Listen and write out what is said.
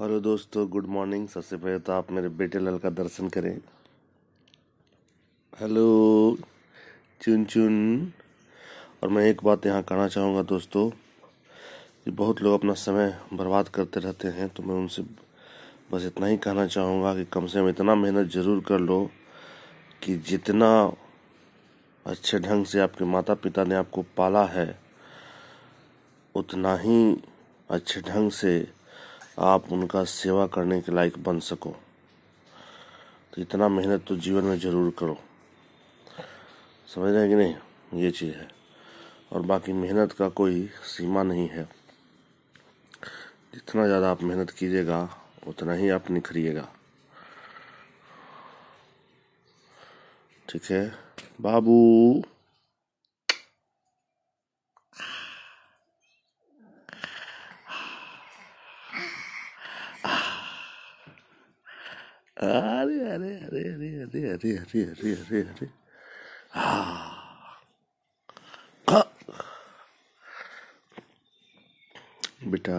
hello दोस्तों good morning सबसे पहले तो आप मेरे बेटे लाल का दर्शन करें हेलो चुन चुन और मैं एक बात यहाँ कहना चाहूँगा दोस्तों कि बहुत लोग अपना समय बर्बाद करते रहते हैं तो मैं उनसे बस इतना ही कहना चाहूँगा कि कम से कम इतना मेहनत ज़रूर कर लो कि जितना अच्छे ढंग से आपके माता पिता ने आपको पाला है उतना ही अच्छे ढंग से आप उनका सेवा करने के लायक बन सको तो इतना मेहनत तो जीवन में ज़रूर करो समझ रहे कि नहीं ये चीज़ है और बाकी मेहनत का कोई सीमा नहीं है जितना ज़्यादा आप मेहनत कीजिएगा उतना ही आप निखरिएगा ठीक है बाबू अरे अरे अरे अरे अरे अरे अरे अरे अरे अरे बेटा